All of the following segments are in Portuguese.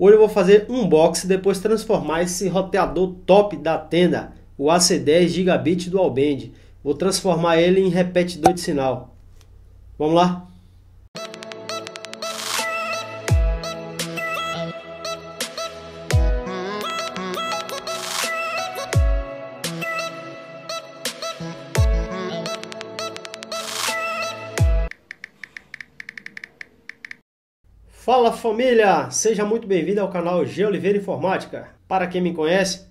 Hoje eu vou fazer um box e depois transformar esse roteador top da tenda, o AC10 Gigabit Dual Band. Vou transformar ele em repetidor de sinal. Vamos lá? Fala família, seja muito bem-vindo ao canal G Oliveira Informática. Para quem me conhece,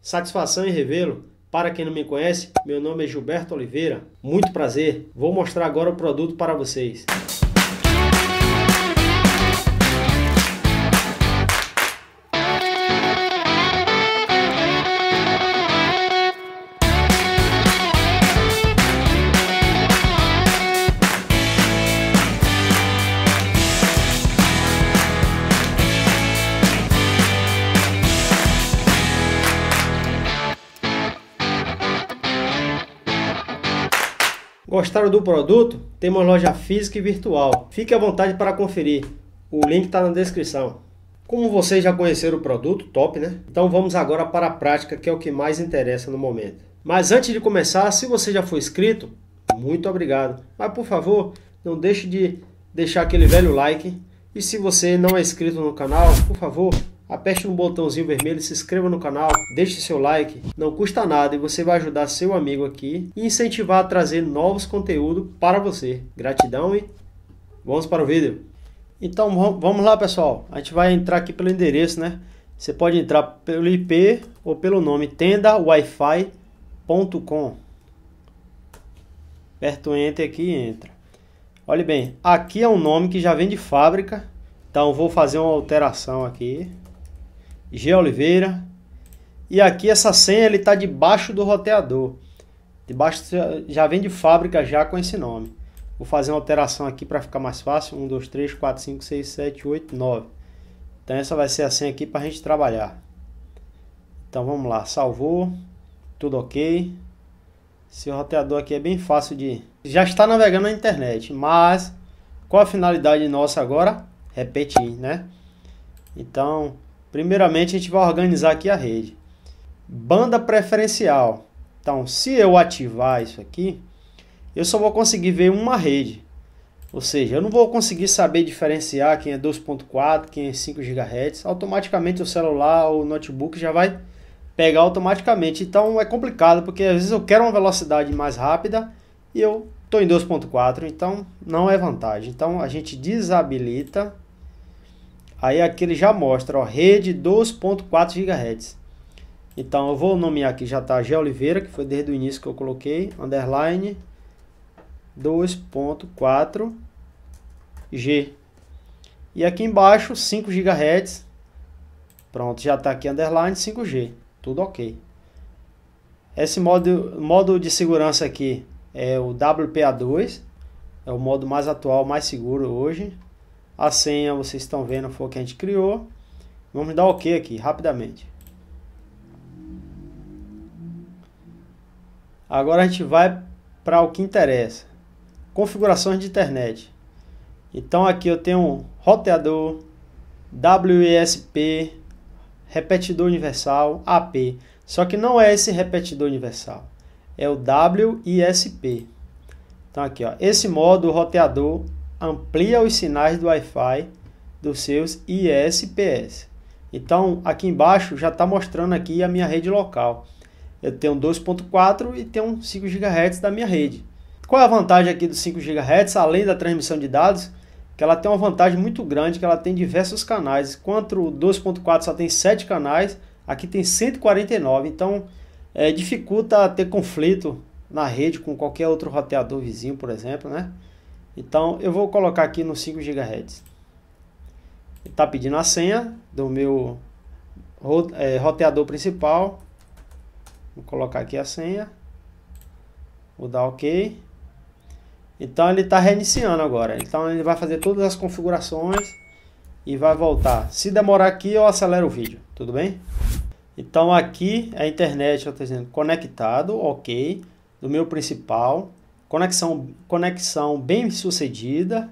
satisfação em revê-lo. Para quem não me conhece, meu nome é Gilberto Oliveira. Muito prazer. Vou mostrar agora o produto para vocês. Gostaram do produto? Temos loja física e virtual. Fique à vontade para conferir. O link está na descrição. Como vocês já conheceram o produto, top, né? Então vamos agora para a prática, que é o que mais interessa no momento. Mas antes de começar, se você já foi inscrito, muito obrigado. Mas por favor, não deixe de deixar aquele velho like. E se você não é inscrito no canal, por favor, aperte no botãozinho vermelho, se inscreva no canal, deixe seu like, não custa nada e você vai ajudar seu amigo aqui e incentivar a trazer novos conteúdos para você. Gratidão e vamos para o vídeo. Então vamos lá pessoal, a gente vai entrar aqui pelo endereço, né? Você pode entrar pelo IP ou pelo nome tendawifi.com. Aperto Enter aqui e entra. Olhe bem, aqui é um nome que já vem de fábrica, então vou fazer uma alteração aqui. G Oliveira. E aqui essa senha ele está debaixo do roteador. Debaixo já vem de fábrica já com esse nome. Vou fazer uma alteração aqui para ficar mais fácil. 1, 2, 3, 4, 5, 6, 7, 8, 9. Então essa vai ser a senha aqui para a gente trabalhar. Então vamos lá, salvou, tudo ok. Esse roteador aqui é bem fácil de... Já está navegando na internet, mas qual a finalidade nossa agora? Repetir, né? Então, Primeiramente, a gente vai organizar aqui a rede. Banda preferencial. Então, se eu ativar isso aqui, eu só vou conseguir ver uma rede. Ou seja, eu não vou conseguir saber diferenciar quem é 2.4, quem é 5 GHz. Automaticamente o celular ou o notebook já vai pegar automaticamente. Então é complicado, porque às vezes eu quero uma velocidade mais rápida e eu estou em 2.4, então não é vantagem. Então a gente desabilita Aí aqui ele já mostra, ó, rede 2.4 GHz. Então eu vou nomear aqui, já tá G Oliveira, que foi desde o início que eu coloquei, underline 2.4 G. E aqui embaixo 5 GHz. Pronto, já está aqui underline 5G. Tudo ok. Esse modo, modo de segurança aqui é o WPA2. É o modo mais atual, mais seguro hoje. A senha, vocês estão vendo, foi que a gente criou. Vamos dar OK aqui, rapidamente. Agora a gente vai para o que interessa. Configurações de internet. Então aqui eu tenho um roteador, WESP, repetidor universal, AP. Só que não é esse repetidor universal, é o WISP. Então aqui, ó, esse modo, roteador, amplia os sinais do Wi-Fi dos seus ISPs. Então, aqui embaixo já está mostrando aqui a minha rede local. Eu tenho 2.4 e tenho 5 GHz da minha rede. Qual é a vantagem aqui dos 5 GHz, além da transmissão de dados? Que ela tem uma vantagem muito grande, que ela tem diversos canais. Enquanto o 2.4 só tem 7 canais, aqui tem 149. Então, é, dificulta ter conflito na rede com qualquer outro roteador vizinho, por exemplo, né? Então eu vou colocar aqui no 5 GHz. Está pedindo a senha do meu é, roteador principal. Vou colocar aqui a senha. Vou dar OK. Então ele está reiniciando agora. Então ele vai fazer todas as configurações e vai voltar. Se demorar aqui, eu acelero o vídeo, tudo bem? Então aqui é a internet, está dizendo conectado, ok, do meu principal. Conexão, conexão bem sucedida.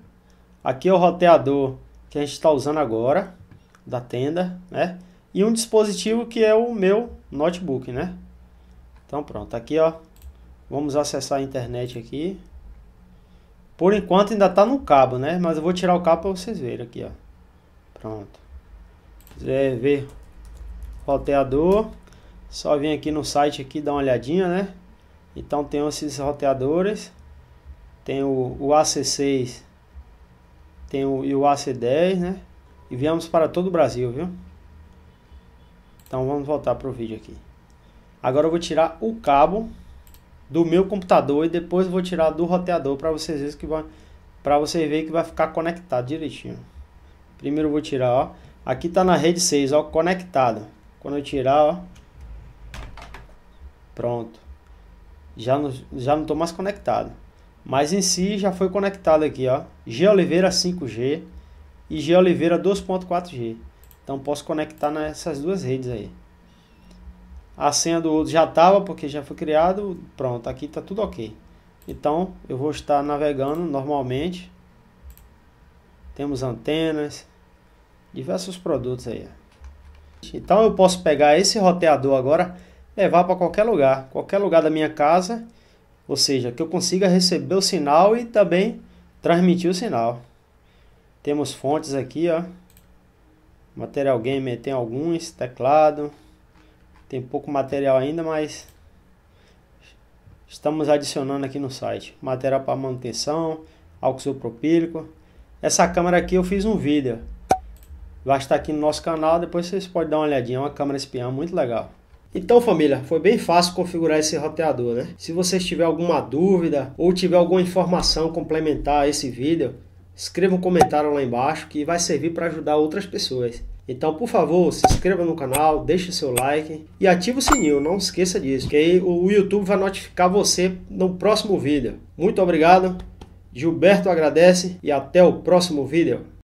Aqui é o roteador que a gente está usando agora, da tenda, né? E um dispositivo que é o meu notebook, né? Então pronto, aqui ó, vamos acessar a internet aqui. Por enquanto ainda tá no cabo, né? Mas eu vou tirar o cabo para vocês verem aqui, ó. Pronto. Quiser ver roteador, só vem aqui no site aqui, dá uma olhadinha, né? Então tem esses roteadores, tem o, o AC6 tem o, e o AC10, né? E viemos para todo o Brasil, viu? Então vamos voltar para o vídeo aqui. Agora eu vou tirar o cabo do meu computador e depois vou tirar do roteador para vocês verem que vai para você ver que vai ficar conectado direitinho. Primeiro eu vou tirar, ó. Aqui tá na rede 6, ó, conectado. Quando eu tirar, ó. Pronto. Já não, já não tô mais conectado. Mas em si já foi conectado aqui, ó. G Oliveira 5G e G Oliveira 2.4G. Então posso conectar nessas duas redes aí. A senha do outro já estava, porque já foi criado. Pronto, aqui está tudo ok. Então eu vou estar navegando normalmente. Temos antenas, diversos produtos aí. Então eu posso pegar esse roteador agora levar para qualquer lugar, qualquer lugar da minha casa, ou seja, que eu consiga receber o sinal e também transmitir o sinal. Temos fontes aqui, ó. Material gamer tem alguns, teclado. Tem pouco material ainda, mas estamos adicionando aqui no site. Material para manutenção, álcool isopropílico. Essa câmera aqui eu fiz um vídeo. Vai estar aqui no nosso canal, depois vocês podem dar uma olhadinha. É uma câmera espiã muito legal. Então família, foi bem fácil configurar esse roteador, né? Se vocês tiver alguma dúvida ou tiver alguma informação complementar a esse vídeo, escreva um comentário lá embaixo que vai servir para ajudar outras pessoas. Então, por favor, se inscreva no canal, deixe seu like e ative o sininho, não esqueça disso, que aí o YouTube vai notificar você no próximo vídeo. Muito obrigado, Gilberto agradece e até o próximo vídeo.